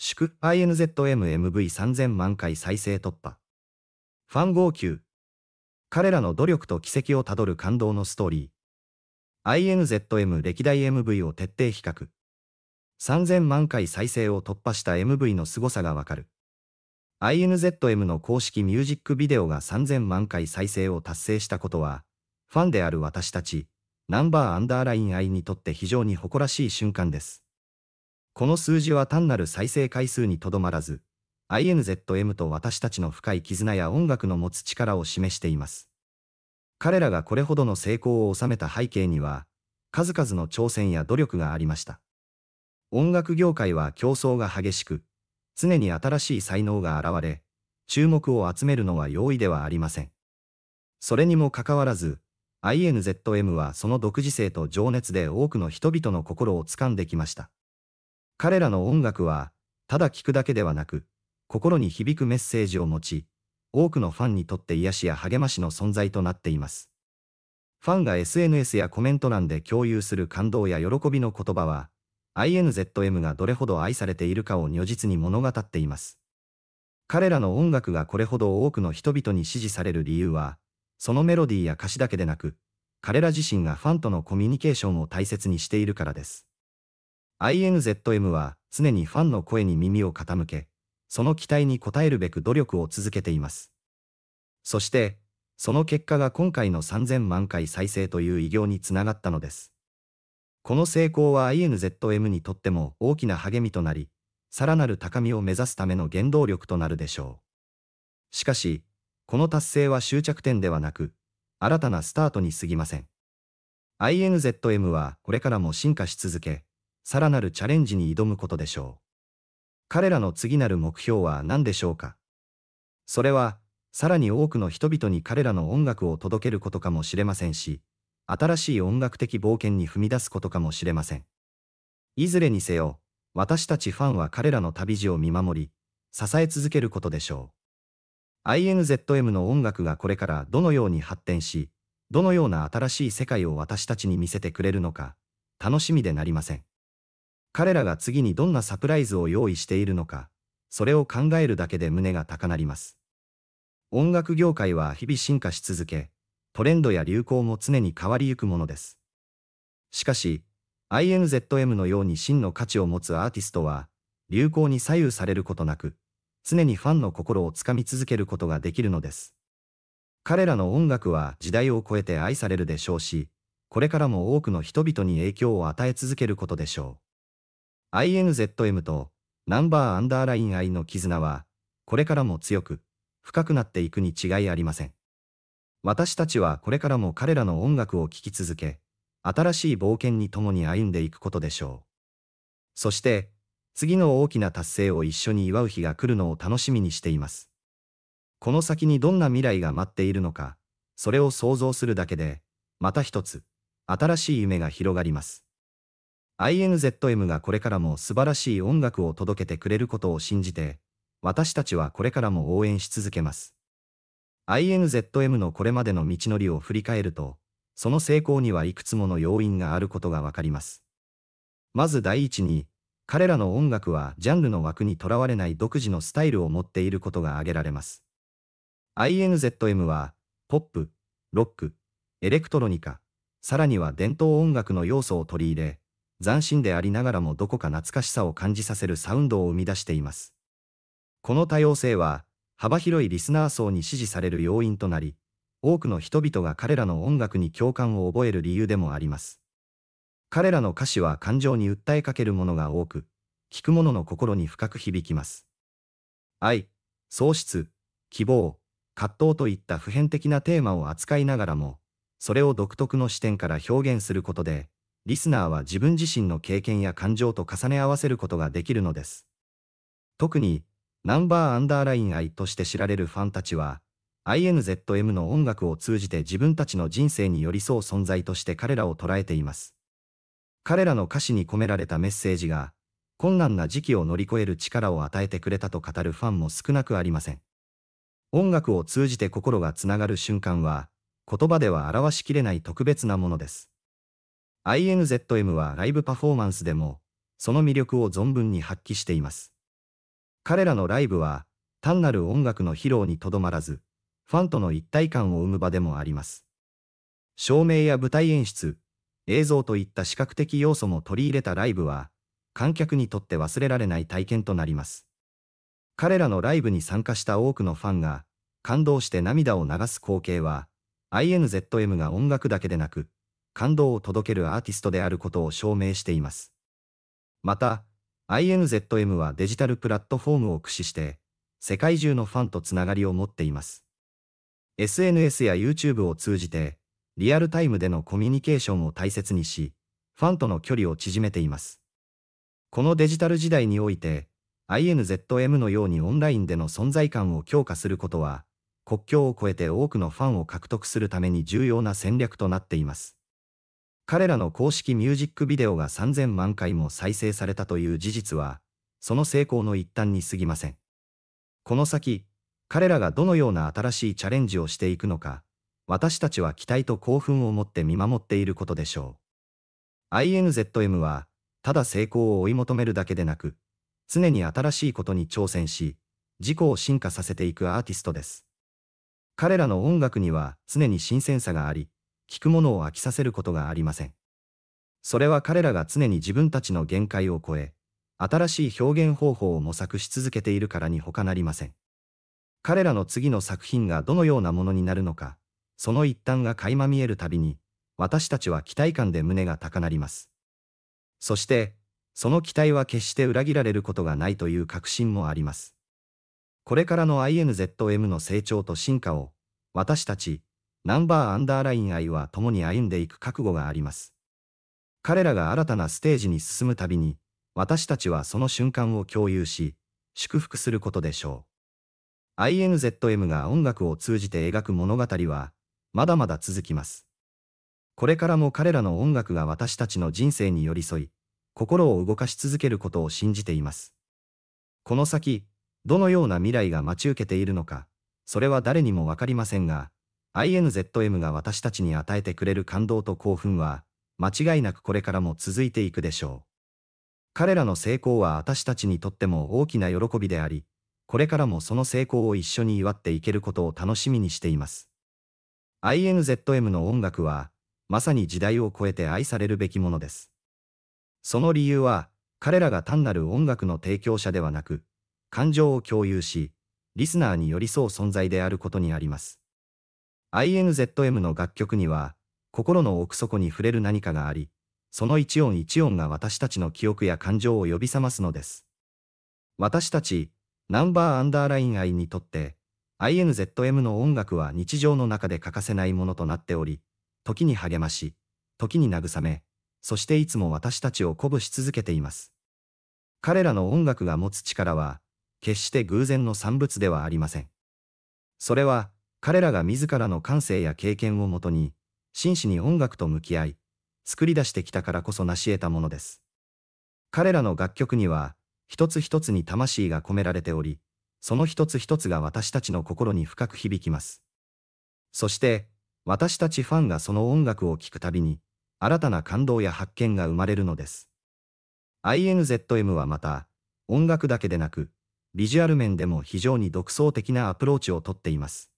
祝 INZMMV3000 万回再生突破。ファン号泣。彼らの努力と奇跡をたどる感動のストーリー。INZM 歴代 MV を徹底比較。3000万回再生を突破した MV の凄さがわかる。INZM の公式ミュージックビデオが3000万回再生を達成したことは、ファンである私たち、ナンバーアンダーライン I にとって非常に誇らしい瞬間です。この数字は単なる再生回数にとどまらず、INZM と私たちの深い絆や音楽の持つ力を示しています。彼らがこれほどの成功を収めた背景には、数々の挑戦や努力がありました。音楽業界は競争が激しく、常に新しい才能が現れ、注目を集めるのは容易ではありません。それにもかかわらず、INZM はその独自性と情熱で多くの人々の心を掴んできました。彼らの音楽は、ただ聴くだけではなく、心に響くメッセージを持ち、多くのファンにとって癒しや励ましの存在となっています。ファンが SNS やコメント欄で共有する感動や喜びの言葉は、INZM がどれほど愛されているかを如実に物語っています。彼らの音楽がこれほど多くの人々に支持される理由は、そのメロディーや歌詞だけでなく、彼ら自身がファンとのコミュニケーションを大切にしているからです。INZM は常にファンの声に耳を傾け、その期待に応えるべく努力を続けています。そして、その結果が今回の3000万回再生という偉業につながったのです。この成功は INZM にとっても大きな励みとなり、さらなる高みを目指すための原動力となるでしょう。しかし、この達成は終着点ではなく、新たなスタートに過ぎません。INZM はこれからも進化し続け、さらなるチャレンジに挑むことでしょう。彼らの次なる目標は何でしょうかそれは、さらに多くの人々に彼らの音楽を届けることかもしれませんし、新しい音楽的冒険に踏み出すことかもしれません。いずれにせよ、私たちファンは彼らの旅路を見守り、支え続けることでしょう。INZM の音楽がこれからどのように発展し、どのような新しい世界を私たちに見せてくれるのか、楽しみでなりません。彼らが次にどんなサプライズを用意しているのか、それを考えるだけで胸が高鳴ります。音楽業界は日々進化し続け、トレンドや流行も常に変わりゆくものです。しかし、INZM のように真の価値を持つアーティストは、流行に左右されることなく、常にファンの心をつかみ続けることができるのです。彼らの音楽は時代を超えて愛されるでしょうし、これからも多くの人々に影響を与え続けることでしょう。INZM とナンバーアンダーライン I の絆は、これからも強く、深くなっていくに違いありません。私たちはこれからも彼らの音楽を聴き続け、新しい冒険に共に歩んでいくことでしょう。そして、次の大きな達成を一緒に祝う日が来るのを楽しみにしています。この先にどんな未来が待っているのか、それを想像するだけで、また一つ、新しい夢が広がります。INZM がこれからも素晴らしい音楽を届けてくれることを信じて、私たちはこれからも応援し続けます。INZM のこれまでの道のりを振り返ると、その成功にはいくつもの要因があることがわかります。まず第一に、彼らの音楽はジャンルの枠にとらわれない独自のスタイルを持っていることが挙げられます。INZM は、ポップ、ロック、エレクトロニカ、さらには伝統音楽の要素を取り入れ、斬新でありながらもどこか懐かしさを感じさせるサウンドを生み出しています。この多様性は、幅広いリスナー層に支持される要因となり、多くの人々が彼らの音楽に共感を覚える理由でもあります。彼らの歌詞は感情に訴えかけるものが多く、聴く者の心に深く響きます。愛、喪失、希望、葛藤といった普遍的なテーマを扱いながらも、それを独特の視点から表現することで、リスナーは自分自身の経験や感情と重ね合わせることができるのです。特に、ナンバーアンダーライン愛として知られるファンたちは、INZM の音楽を通じて自分たちの人生に寄り添う存在として彼らを捉えています。彼らの歌詞に込められたメッセージが、困難な時期を乗り越える力を与えてくれたと語るファンも少なくありません。音楽を通じて心がつながる瞬間は、言葉では表しきれない特別なものです。INZM はライブパフォーマンスでも、その魅力を存分に発揮しています。彼らのライブは、単なる音楽の披露にとどまらず、ファンとの一体感を生む場でもあります。照明や舞台演出、映像といった視覚的要素も取り入れたライブは、観客にとって忘れられない体験となります。彼らのライブに参加した多くのファンが、感動して涙を流す光景は、INZM が音楽だけでなく、感動を届けるアーティストであることを証明しています。また、INZM はデジタルプラットフォームを駆使して、世界中のファンとつながりを持っています。SNS や YouTube を通じて、リアルタイムでのコミュニケーションを大切にし、ファンとの距離を縮めています。このデジタル時代において、INZM のようにオンラインでの存在感を強化することは、国境を越えて多くのファンを獲得するために重要な戦略となっています。彼らの公式ミュージックビデオが3000万回も再生されたという事実は、その成功の一端に過ぎません。この先、彼らがどのような新しいチャレンジをしていくのか、私たちは期待と興奮を持って見守っていることでしょう。INZM は、ただ成功を追い求めるだけでなく、常に新しいことに挑戦し、自己を進化させていくアーティストです。彼らの音楽には常に新鮮さがあり、聞くものを飽きさせることがありません。それは彼らが常に自分たちの限界を超え、新しい表現方法を模索し続けているからに他なりません。彼らの次の作品がどのようなものになるのか、その一端が垣間見えるたびに、私たちは期待感で胸が高鳴ります。そして、その期待は決して裏切られることがないという確信もあります。これからの INZM の成長と進化を、私たち、ナンバーアンダーライン愛は共に歩んでいく覚悟があります。彼らが新たなステージに進むたびに、私たちはその瞬間を共有し、祝福することでしょう。INZM が音楽を通じて描く物語は、まだまだ続きます。これからも彼らの音楽が私たちの人生に寄り添い、心を動かし続けることを信じています。この先、どのような未来が待ち受けているのか、それは誰にもわかりませんが、INZM が私たちに与えてくれる感動と興奮は、間違いなくこれからも続いていくでしょう。彼らの成功は私たちにとっても大きな喜びであり、これからもその成功を一緒に祝っていけることを楽しみにしています。INZM の音楽は、まさに時代を超えて愛されるべきものです。その理由は、彼らが単なる音楽の提供者ではなく、感情を共有し、リスナーに寄り添う存在であることにあります。INZM の楽曲には、心の奥底に触れる何かがあり、その一音一音が私たちの記憶や感情を呼び覚ますのです。私たち、ナンバーアンダーライン愛にとって、INZM の音楽は日常の中で欠かせないものとなっており、時に励まし、時に慰め、そしていつも私たちを鼓舞し続けています。彼らの音楽が持つ力は、決して偶然の産物ではありません。それは、彼らが自らの感性や経験をもとに、真摯に音楽と向き合い、作り出してきたからこそ成し得たものです。彼らの楽曲には、一つ一つに魂が込められており、その一つ一つが私たちの心に深く響きます。そして、私たちファンがその音楽を聴くたびに、新たな感動や発見が生まれるのです。INZM はまた、音楽だけでなく、ビジュアル面でも非常に独創的なアプローチをとっています。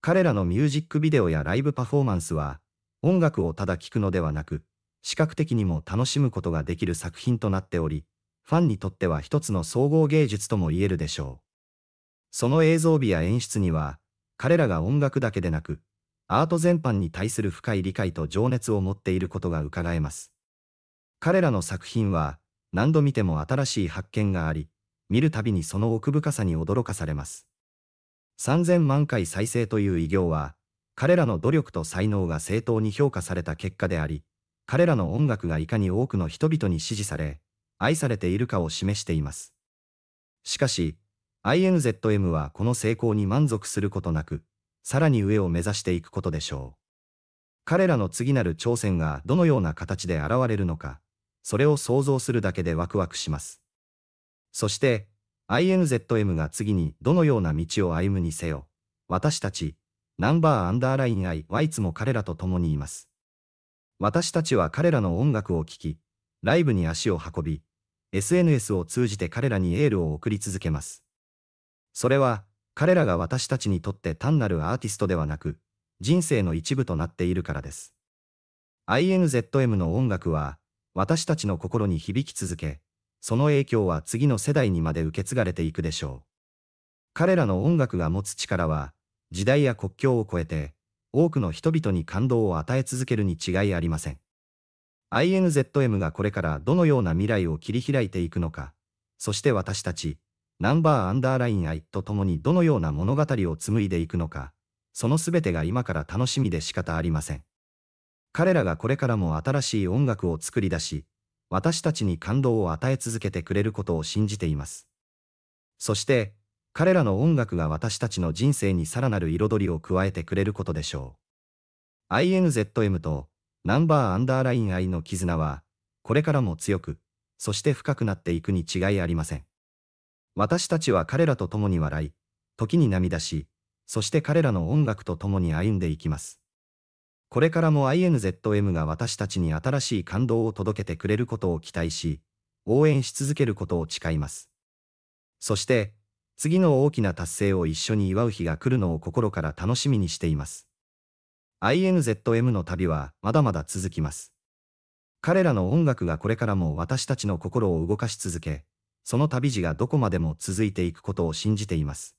彼らのミュージックビデオやライブパフォーマンスは、音楽をただ聴くのではなく、視覚的にも楽しむことができる作品となっており、ファンにとっては一つの総合芸術とも言えるでしょう。その映像美や演出には、彼らが音楽だけでなく、アート全般に対する深い理解と情熱を持っていることが伺えます。彼らの作品は、何度見ても新しい発見があり、見るたびにその奥深さに驚かされます。3000万回再生という偉業は、彼らの努力と才能が正当に評価された結果であり、彼らの音楽がいかに多くの人々に支持され、愛されているかを示しています。しかし、INZM はこの成功に満足することなく、さらに上を目指していくことでしょう。彼らの次なる挑戦がどのような形で現れるのか、それを想像するだけでワクワクします。そして、INZM が次にどのような道を歩むにせよ、私たち、ナンバーアンダーライン I はいつも彼らと共にいます。私たちは彼らの音楽を聴き、ライブに足を運び、SNS を通じて彼らにエールを送り続けます。それは、彼らが私たちにとって単なるアーティストではなく、人生の一部となっているからです。INZM の音楽は、私たちの心に響き続け、その影響は次の世代にまで受け継がれていくでしょう。彼らの音楽が持つ力は、時代や国境を超えて、多くの人々に感動を与え続けるに違いありません。INZM がこれからどのような未来を切り開いていくのか、そして私たち、ナンバーアンダーライン愛と共にどのような物語を紡いでいくのか、その全てが今から楽しみで仕方ありません。彼らがこれからも新しい音楽を作り出し、私たちに感動を与え続けてくれることを信じています。そして、彼らの音楽が私たちの人生にさらなる彩りを加えてくれることでしょう。INZM とナンバーアンダーライン I の絆は、これからも強く、そして深くなっていくに違いありません。私たちは彼らと共に笑い、時に涙し、そして彼らの音楽と共に歩んでいきます。これからも INZM が私たちに新しい感動を届けてくれることを期待し、応援し続けることを誓います。そして、次の大きな達成を一緒に祝う日が来るのを心から楽しみにしています。INZM の旅はまだまだ続きます。彼らの音楽がこれからも私たちの心を動かし続け、その旅路がどこまでも続いていくことを信じています。